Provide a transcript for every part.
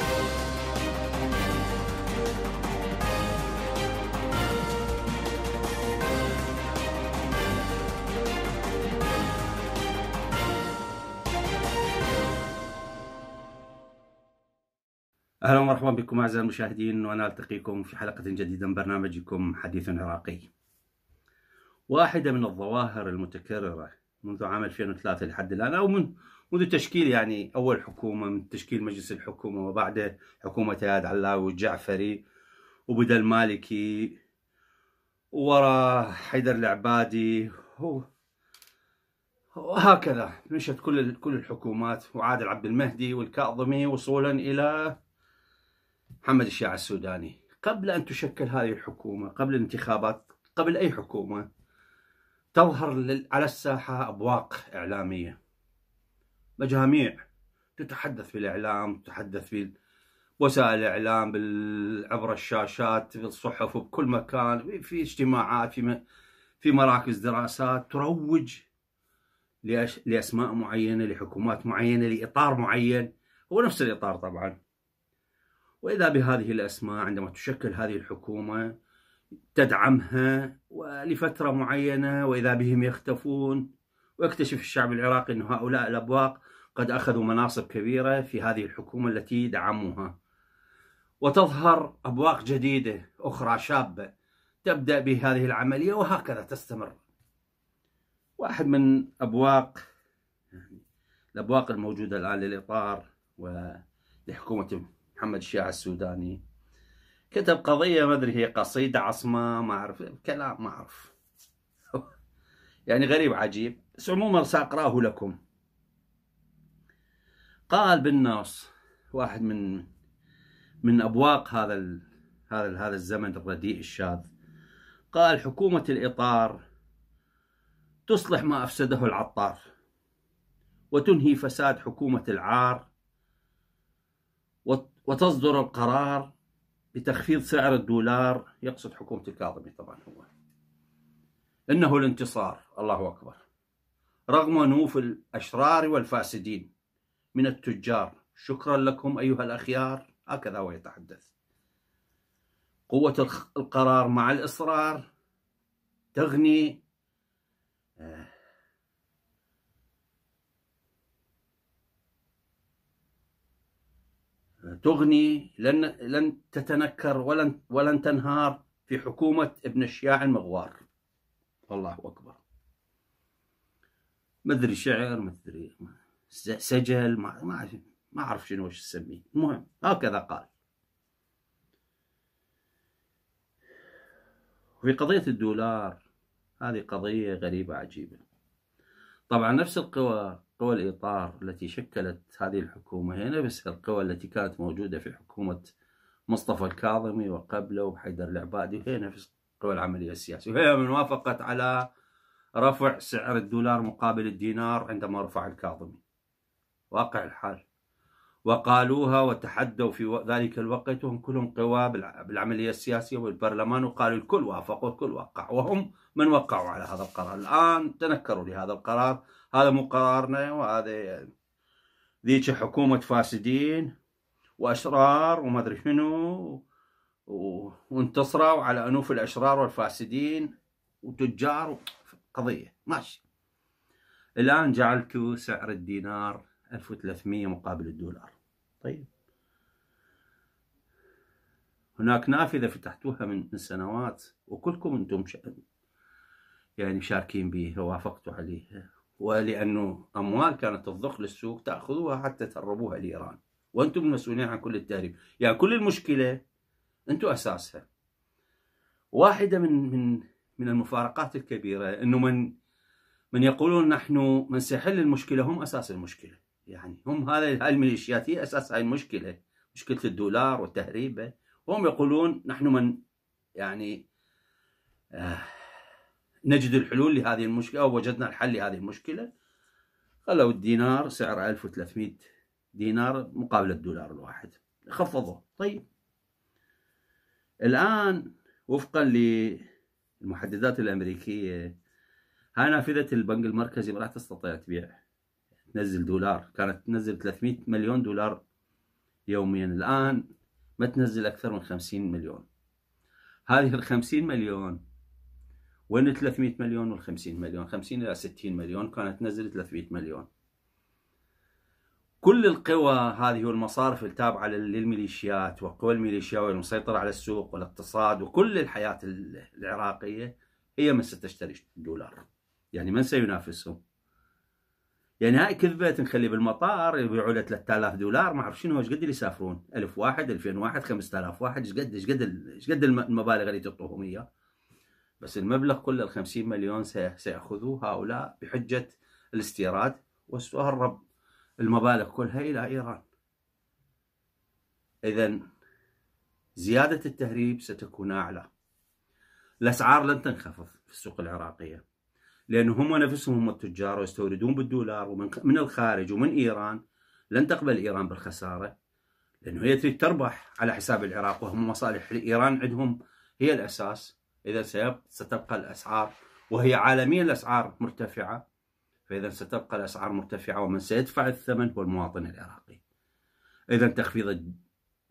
اهلا ومرحبا بكم اعزائي المشاهدين وانا التقيكم في حلقه جديده من برنامجكم حديث عراقي. واحده من الظواهر المتكرره منذ عام 2003 لحد الان او من منذ تشكيل يعني أول حكومة من تشكيل مجلس الحكومة وبعده حكومة اياد علاوي والجعفري وبدا المالكي ورا حيدر العبادي وهكذا مشت كل كل الحكومات وعادل عبد المهدي والكاظمي وصولا إلى محمد الشيعة السوداني قبل أن تشكل هذه الحكومة قبل الانتخابات قبل أي حكومة تظهر على الساحة أبواق إعلامية مجاميع تتحدث بالاعلام تتحدث في وسائل الاعلام عبر الشاشات في الصحف وبكل مكان في اجتماعات في في مراكز دراسات تروج لاسماء معينه لحكومات معينه لاطار معين هو نفس الاطار طبعا واذا بهذه الاسماء عندما تشكل هذه الحكومه تدعمها ولفتره معينه واذا بهم يختفون ويكتشف الشعب العراقي أن هؤلاء الأبواق قد أخذوا مناصب كبيرة في هذه الحكومة التي دعموها وتظهر أبواق جديدة أخرى شابة تبدأ بهذه العملية وهكذا تستمر واحد من أبواق الأبواق الموجودة الآن للإطار ولحكومة محمد الشيعة السوداني كتب قضية ما أدري هي قصيدة عصمة ما أعرف كلام ما أعرف يعني غريب عجيب عموما سأقراه لكم قال بالناس واحد من من أبواق هذا ال هذا ال هذا الزمن الرديء الشاذ قال حكومة الإطار تصلح ما أفسده العطار وتنهي فساد حكومة العار وتصدر القرار بتخفيض سعر الدولار يقصد حكومة الكاظمي طبعا هو إنه الانتصار الله أكبر رغم نوف الأشرار والفاسدين من التجار شكرا لكم أيها الأخيار هكذا هو يتحدث قوة القرار مع الإصرار تغني آه، تغني لن لن تتنكر ولن ولن تنهار في حكومة ابن الشياع المغوار والله أكبر ما ادري شعر ما ادري سجل ما ما ما اعرف شنو وش تسميه المهم هكذا قال في قضية الدولار هذه قضية غريبة عجيبة طبعا نفس القوى قوى الإطار التي شكلت هذه الحكومة هي نفس القوى التي كانت موجودة في حكومة مصطفى الكاظمي وقبله وحيدر العبادي هي نفس قوى العملية السياسية وهي من وافقت على رفع سعر الدولار مقابل الدينار عندما رفع الكاظمي واقع الحال وقالوها وتحدوا في ذلك الوقت وهم كلهم قوى بالعملية السياسية والبرلمان وقالوا الكل وافق والكل وقع وهم من وقعوا على هذا القرار الآن تنكروا لهذا القرار هذا مو قرارنا وهذا ذيك حكومة فاسدين وأشرار وما أدري شنو وانتصروا على أنوف الأشرار والفاسدين وتجار قضية ماشي الآن جعلت سعر الدينار 1300 مقابل الدولار طيب هناك نافذة فتحتوها من سنوات وكلكم أنتم يعني مشاركين بها وافقتوا عليها ولأنه أموال كانت تضخ للسوق تأخذوها حتى تهربوها لإيران وأنتم المسؤولين عن كل التهريب يعني كل المشكلة أنتم أساسها واحدة من من من المفارقات الكبيرة أنه من من يقولون نحن من سيحل المشكلة هم أساس المشكلة يعني هم هذا الميليشيات هي أساس هاي المشكلة مشكلة الدولار وتهريبه وهم يقولون نحن من يعني آه نجد الحلول لهذه المشكلة أو وجدنا الحل لهذه المشكلة خلوا الدينار سعره 1300 دينار مقابل الدولار الواحد خفضوه طيب الآن وفقا ل المحددات الأمريكية هاي نافذة البنك المركزي ما راح تستطيع تبيع تنزل دولار كانت تنزل 300 مليون دولار يوميا الآن ما تنزل أكثر من 50 مليون هذه ال 50 مليون وين 300 مليون وال 50 مليون 50 إلى 60 مليون كانت تنزل 300 مليون كل القوى هذه والمصارف التابعة للميليشيات وقوى الميليشيا والمسيطرة على السوق والاقتصاد وكل الحياة العراقية هي من ستشتري دولار يعني من سينافسهم يعني هاي كذبة نخلي بالمطار يبيعوا له 3000 دولار ما اعرف شنو ايش قد اللي يسافرون 1000 واحد 2000 واحد 5000 واحد ايش قد ايش قد ايش قد المبالغ اللي تعطوهم اياه بس المبلغ كله ال 50 مليون سياخذوه هؤلاء بحجة الاستيراد والسؤال رب المبالغ كلها إلى إيران إذا زيادة التهريب ستكون أعلى الأسعار لن تنخفض في السوق العراقية لأن هم نفسهم هم التجار ويستوردون بالدولار ومن من الخارج ومن إيران لن تقبل إيران بالخسارة لأنه هي تريد تربح على حساب العراق وهم مصالح إيران عندهم هي الأساس إذا ستبقى الأسعار وهي عالميا الأسعار مرتفعة فإذا ستبقى الأسعار مرتفعة ومن سيدفع الثمن هو المواطن العراقي إذا تخفيض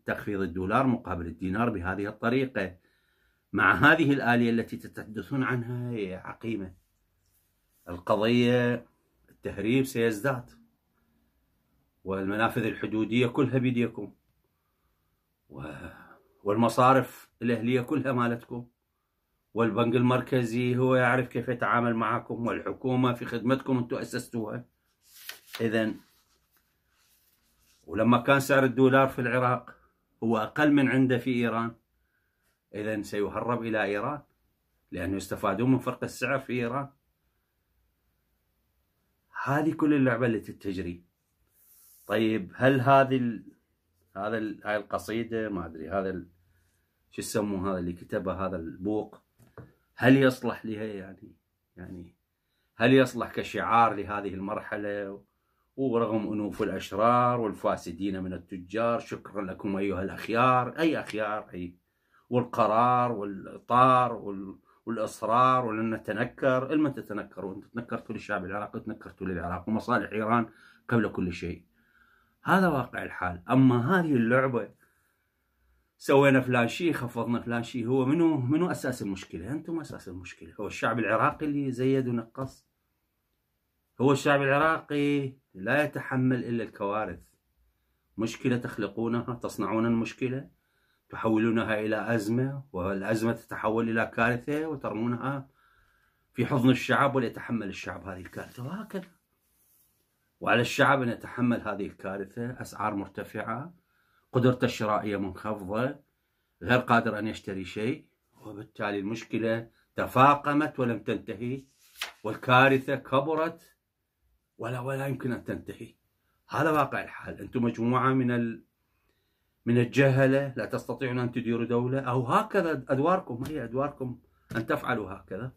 تخفيض الدولار مقابل الدينار بهذه الطريقة مع هذه الآلية التي تتحدثون عنها هي عقيمة القضية التهريب سيزداد والمنافذ الحدودية كلها بيديكم والمصارف الأهلية كلها مالتكم والبنك المركزي هو يعرف كيف يتعامل معكم والحكومة في خدمتكم انتم أسستوها إذا ولما كان سعر الدولار في العراق هو أقل من عنده في إيران إذا سيهرب إلى إيران لأنه يستفادون من فرق السعر في إيران هذه كل اللعبة التي تجري طيب هل هذه ال... هذا ال... هاي القصيدة ما أدري هذا ال... شو يسموه هذا اللي كتبه هذا البوق هل يصلح لها يعني يعني هل يصلح كشعار لهذه المرحلة ورغم أنوف الأشرار والفاسدين من التجار شكرا لكم أيها الأخيار أي أخيار أي والقرار والإطار والإصرار ولن نتنكر لمن تتنكروا أنتم تنكرتوا للشعب العراقي وتنكرتوا للعراق ومصالح إيران قبل كل شيء هذا واقع الحال أما هذه اللعبة سوينا فلان شيء خفضنا فلان شيء هو منو منو اساس المشكله انتم اساس المشكله هو الشعب العراقي اللي زيد ونقص هو الشعب العراقي لا يتحمل الا الكوارث مشكله تخلقونها تصنعون المشكله تحولونها الى ازمه والازمه تتحول الى كارثه وترمونها في حضن الشعب وليتحمل الشعب هذه الكارثه وهكذا وعلى الشعب ان يتحمل هذه الكارثه اسعار مرتفعه قدرته الشرائية منخفضة غير قادر أن يشتري شيء وبالتالي المشكلة تفاقمت ولم تنتهي والكارثة كبرت ولا ولا يمكن أن تنتهي هذا واقع الحال أنتم مجموعة من ال... من الجهلة لا تستطيعون أن تديروا دولة أو هكذا أدواركم هي أدواركم أن تفعلوا هكذا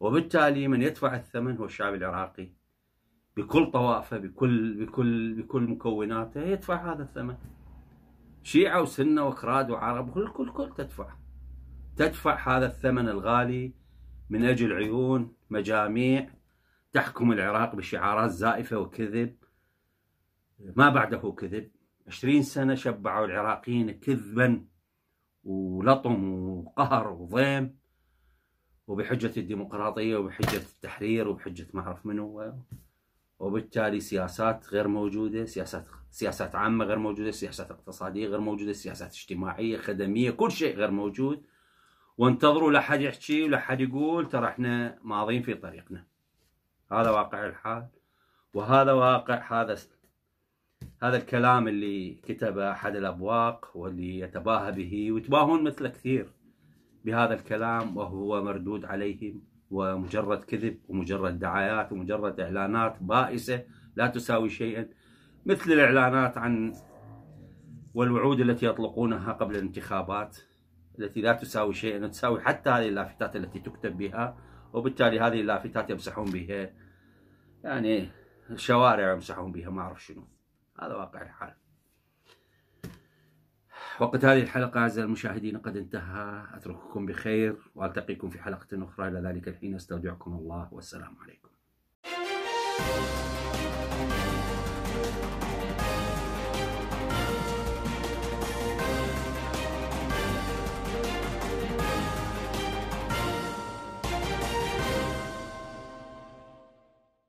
وبالتالي من يدفع الثمن هو الشعب العراقي بكل طوافه بكل بكل بكل مكوناته يدفع هذا الثمن شيعة وسنة وكراد وعرب كل كل كل تدفع تدفع هذا الثمن الغالي من أجل عيون مجاميع تحكم العراق بشعارات زائفة وكذب ما بعده كذب عشرين سنة شبعوا العراقيين كذبا ولطم وقهر وضيم وبحجة الديمقراطية وبحجة التحرير وبحجة ما أعرف من وبالتالي سياسات غير موجوده، سياسات سياسات عامه غير موجوده، سياسات اقتصاديه غير موجوده، سياسات اجتماعيه، خدميه، كل شيء غير موجود. وانتظروا لحد يحكي ولحد يقول ترى احنا ماضين في طريقنا. هذا واقع الحال وهذا واقع هذا هذا الكلام اللي كتبه احد الابواق واللي يتباهى به ويتباهون مثل كثير بهذا الكلام وهو مردود عليهم ومجرد كذب ومجرد دعايات ومجرد إعلانات بائسة لا تساوي شيئا مثل الإعلانات عن والوعود التي يطلقونها قبل الانتخابات التي لا تساوي شيئا تساوي حتى هذه اللافتات التي تكتب بها وبالتالي هذه اللافتات يمسحون بها يعني الشوارع يمسحون بها ما أعرف شنو هذا واقع الحال وقت هذه الحلقة أعزائي المشاهدين قد انتهى أترككم بخير وألتقيكم في حلقة أخرى إلى ذلك الحين أستودعكم الله والسلام عليكم